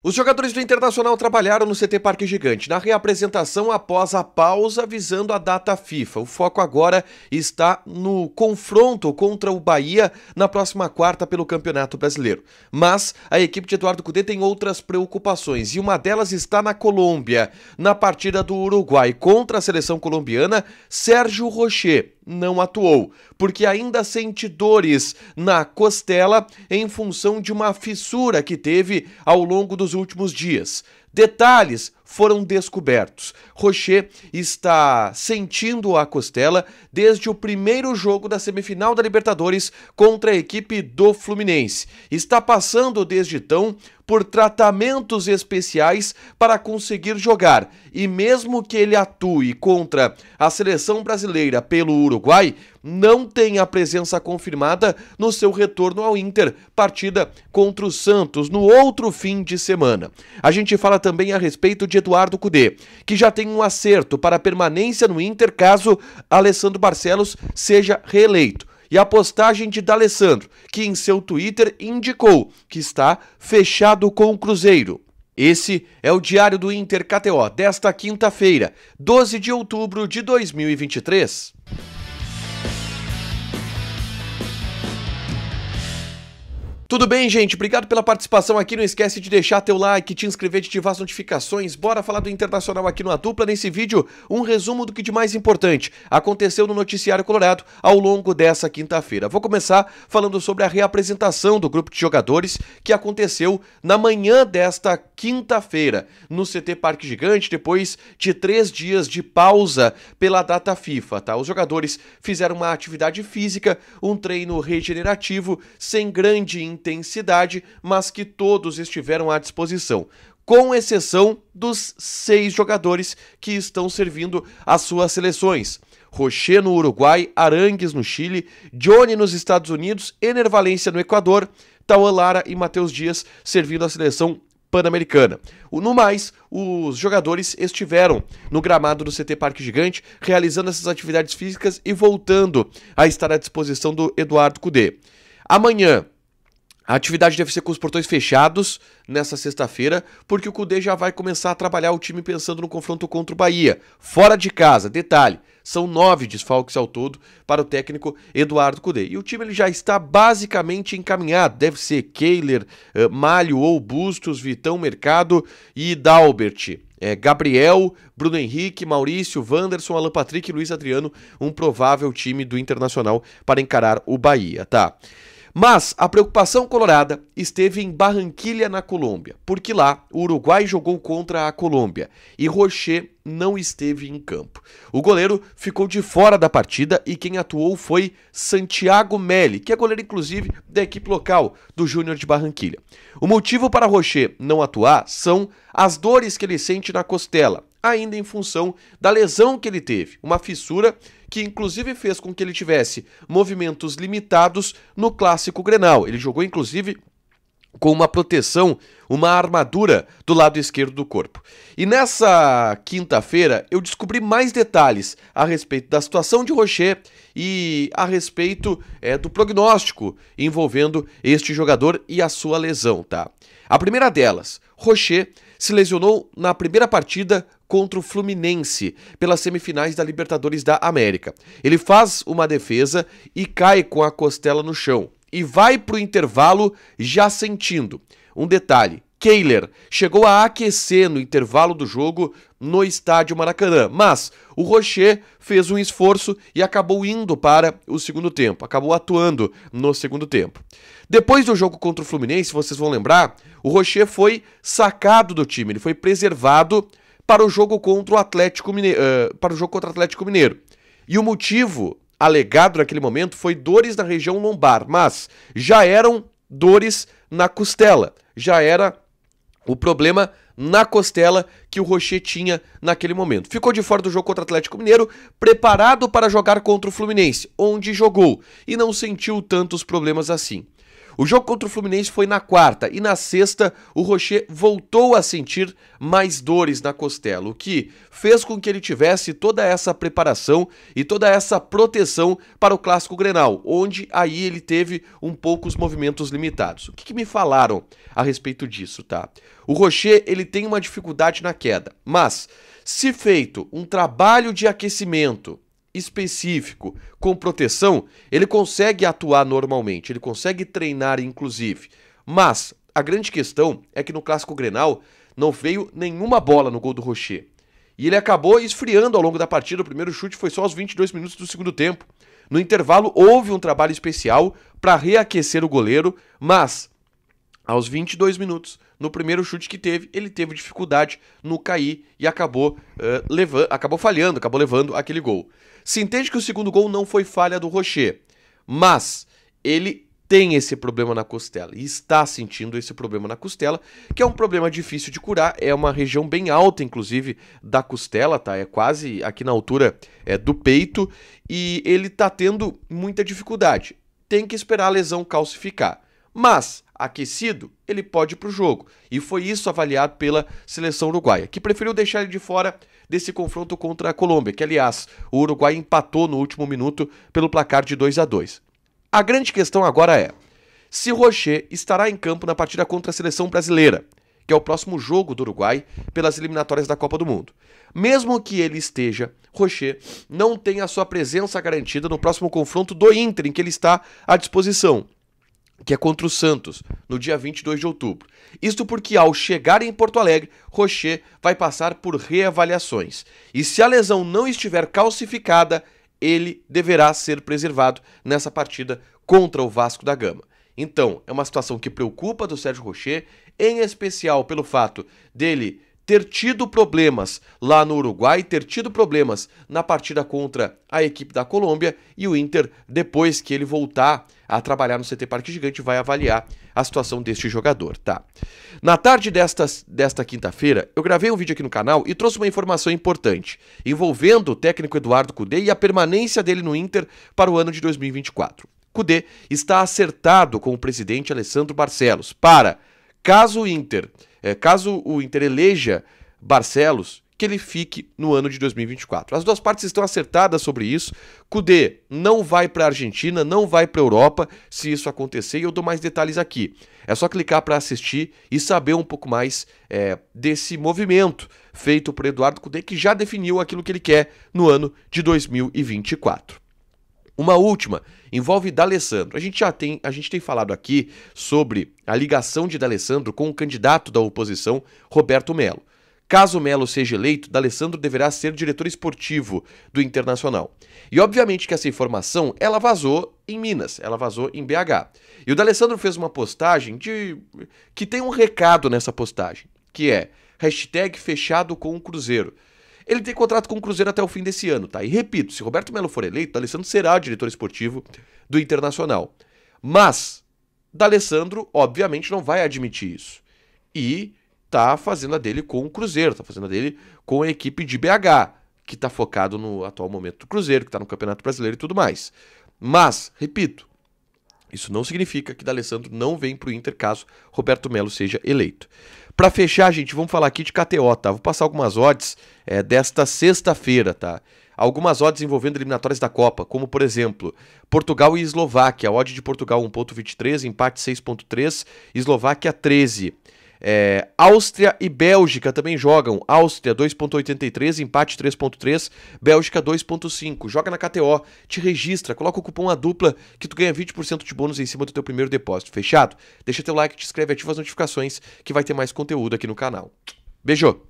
Os jogadores do Internacional trabalharam no CT Parque Gigante na reapresentação após a pausa visando a data FIFA. O foco agora está no confronto contra o Bahia na próxima quarta pelo Campeonato Brasileiro. Mas a equipe de Eduardo Cudê tem outras preocupações e uma delas está na Colômbia. Na partida do Uruguai contra a seleção colombiana, Sérgio Rocher não atuou, porque ainda sente dores na costela em função de uma fissura que teve ao longo dos últimos dias. Detalhes foram descobertos. Rocher está sentindo a costela desde o primeiro jogo da semifinal da Libertadores contra a equipe do Fluminense. Está passando desde então por tratamentos especiais para conseguir jogar. E mesmo que ele atue contra a seleção brasileira pelo Uruguai, não tem a presença confirmada no seu retorno ao Inter, partida contra o Santos no outro fim de semana. A gente fala também a respeito de Eduardo Cudê, que já tem um acerto para permanência no Inter caso Alessandro Barcelos seja reeleito e a postagem de D'Alessandro, que em seu Twitter indicou que está fechado com o Cruzeiro. Esse é o Diário do Inter KTO desta quinta-feira, 12 de outubro de 2023. Tudo bem, gente? Obrigado pela participação aqui. Não esquece de deixar teu like, te inscrever, de ativar as notificações. Bora falar do Internacional aqui no Dupla. Nesse vídeo, um resumo do que de mais importante aconteceu no Noticiário Colorado ao longo dessa quinta-feira. Vou começar falando sobre a reapresentação do grupo de jogadores que aconteceu na manhã desta quinta-feira no CT Parque Gigante, depois de três dias de pausa pela data FIFA, tá? Os jogadores fizeram uma atividade física, um treino regenerativo, sem grande intensidade, mas que todos estiveram à disposição com exceção dos seis jogadores que estão servindo as suas seleções. Rocher no Uruguai, Arangues no Chile, Johnny nos Estados Unidos, Ener Valência no Equador, Tauan Lara e Matheus Dias servindo a seleção pan-americana. No mais, os jogadores estiveram no gramado do CT Parque Gigante, realizando essas atividades físicas e voltando a estar à disposição do Eduardo Cudê. Amanhã, a atividade deve ser com os portões fechados nessa sexta-feira, porque o Cudê já vai começar a trabalhar o time pensando no confronto contra o Bahia, fora de casa. Detalhe, são nove desfalques ao todo para o técnico Eduardo Cudê. E o time ele já está basicamente encaminhado. Deve ser Keiler, eh, Malho ou Bustos, Vitão Mercado e Dalbert. É, Gabriel, Bruno Henrique, Maurício, Wanderson, Alan Patrick e Luiz Adriano, um provável time do Internacional para encarar o Bahia, tá? Mas a preocupação colorada esteve em Barranquilha, na Colômbia, porque lá o Uruguai jogou contra a Colômbia e Rocher não esteve em campo. O goleiro ficou de fora da partida e quem atuou foi Santiago Melli, que é goleiro inclusive da equipe local do Júnior de Barranquilha. O motivo para Rocher não atuar são as dores que ele sente na costela ainda em função da lesão que ele teve, uma fissura que inclusive fez com que ele tivesse movimentos limitados no clássico Grenal. Ele jogou inclusive com uma proteção, uma armadura do lado esquerdo do corpo. E nessa quinta-feira eu descobri mais detalhes a respeito da situação de Rocher e a respeito é, do prognóstico envolvendo este jogador e a sua lesão, tá? A primeira delas, Rocher se lesionou na primeira partida contra o Fluminense pelas semifinais da Libertadores da América. Ele faz uma defesa e cai com a costela no chão e vai para o intervalo já sentindo. Um detalhe: Kehler chegou a aquecer no intervalo do jogo no estádio Maracanã, mas o Rocher fez um esforço e acabou indo para o segundo tempo, acabou atuando no segundo tempo. Depois do jogo contra o Fluminense, vocês vão lembrar, o Rocher foi sacado do time, ele foi preservado para o jogo contra o Atlético Mineiro, uh, para o jogo contra o Atlético Mineiro. E o motivo alegado naquele momento foi dores na região lombar, mas já eram dores na costela, já era o problema na costela que o Rocher tinha naquele momento. Ficou de fora do jogo contra o Atlético Mineiro, preparado para jogar contra o Fluminense, onde jogou e não sentiu tantos problemas assim. O jogo contra o Fluminense foi na quarta e na sexta o Rocher voltou a sentir mais dores na costela, o que fez com que ele tivesse toda essa preparação e toda essa proteção para o clássico Grenal, onde aí ele teve um pouco os movimentos limitados. O que, que me falaram a respeito disso, tá? O Rocher, ele tem uma dificuldade na queda, mas se feito um trabalho de aquecimento específico, com proteção, ele consegue atuar normalmente, ele consegue treinar, inclusive. Mas a grande questão é que no clássico Grenal não veio nenhuma bola no gol do Rocher. E ele acabou esfriando ao longo da partida. O primeiro chute foi só aos 22 minutos do segundo tempo. No intervalo houve um trabalho especial para reaquecer o goleiro, mas aos 22 minutos, no primeiro chute que teve, ele teve dificuldade no cair e acabou, uh, eh, levando, acabou falhando, acabou levando aquele gol. Se entende que o segundo gol não foi falha do Rocher, mas ele tem esse problema na costela e está sentindo esse problema na costela, que é um problema difícil de curar, é uma região bem alta, inclusive, da costela, tá? É quase aqui na altura é, do peito e ele está tendo muita dificuldade. Tem que esperar a lesão calcificar. Mas aquecido, ele pode ir para o jogo. E foi isso avaliado pela seleção uruguaia, que preferiu deixar ele de fora desse confronto contra a Colômbia, que aliás, o Uruguai empatou no último minuto pelo placar de 2 a 2. A grande questão agora é: se Rocher estará em campo na partida contra a seleção brasileira, que é o próximo jogo do Uruguai pelas eliminatórias da Copa do Mundo. Mesmo que ele esteja, Rocher não tem a sua presença garantida no próximo confronto do Inter, em que ele está à disposição que é contra o Santos, no dia 22 de outubro. Isto porque, ao chegar em Porto Alegre, Rocher vai passar por reavaliações. E se a lesão não estiver calcificada, ele deverá ser preservado nessa partida contra o Vasco da Gama. Então, é uma situação que preocupa do Sérgio Rocher, em especial pelo fato dele ter tido problemas lá no Uruguai, ter tido problemas na partida contra a equipe da Colômbia e o Inter, depois que ele voltar a trabalhar no CT Parque Gigante vai avaliar a situação deste jogador, tá? Na tarde desta, desta quinta-feira, eu gravei um vídeo aqui no canal e trouxe uma informação importante envolvendo o técnico Eduardo Cudê e a permanência dele no Inter para o ano de 2024. Cudê está acertado com o presidente Alessandro Barcelos para, caso o Inter, é, caso o Inter eleja Barcelos que ele fique no ano de 2024. As duas partes estão acertadas sobre isso. Cudê não vai para a Argentina, não vai para a Europa se isso acontecer, e eu dou mais detalhes aqui. É só clicar para assistir e saber um pouco mais é, desse movimento feito por Eduardo Cudê, que já definiu aquilo que ele quer no ano de 2024. Uma última envolve D'Alessandro. A gente já tem, a gente tem falado aqui sobre a ligação de D'Alessandro com o candidato da oposição, Roberto Melo. Caso Melo seja eleito, D'Alessandro deverá ser diretor esportivo do Internacional. E obviamente que essa informação ela vazou em Minas, ela vazou em BH. E o D'Alessandro fez uma postagem de que tem um recado nessa postagem, que é hashtag fechado com o Cruzeiro. Ele tem contrato com o Cruzeiro até o fim desse ano, tá? E repito, se Roberto Melo for eleito, D'Alessandro será diretor esportivo do Internacional. Mas D'Alessandro, obviamente, não vai admitir isso. E tá fazendo a dele com o Cruzeiro, tá fazendo a dele com a equipe de BH, que tá focado no atual momento do Cruzeiro, que tá no Campeonato Brasileiro e tudo mais. Mas, repito, isso não significa que D'Alessandro não vem pro Inter caso Roberto Melo seja eleito. Para fechar, gente, vamos falar aqui de KTO, tá? Vou passar algumas odds é, desta sexta-feira, tá? Algumas odds envolvendo eliminatórias da Copa, como por exemplo, Portugal e Eslováquia. A odd de Portugal 1.23, empate 6.3, Eslováquia 13. É, Áustria e Bélgica também jogam. Áustria 2.83, empate 3.3, Bélgica 2.5. Joga na KTO, te registra, coloca o cupom a dupla que tu ganha 20% de bônus em cima do teu primeiro depósito. Fechado? Deixa teu like, te inscreve, ativa as notificações que vai ter mais conteúdo aqui no canal. Beijo!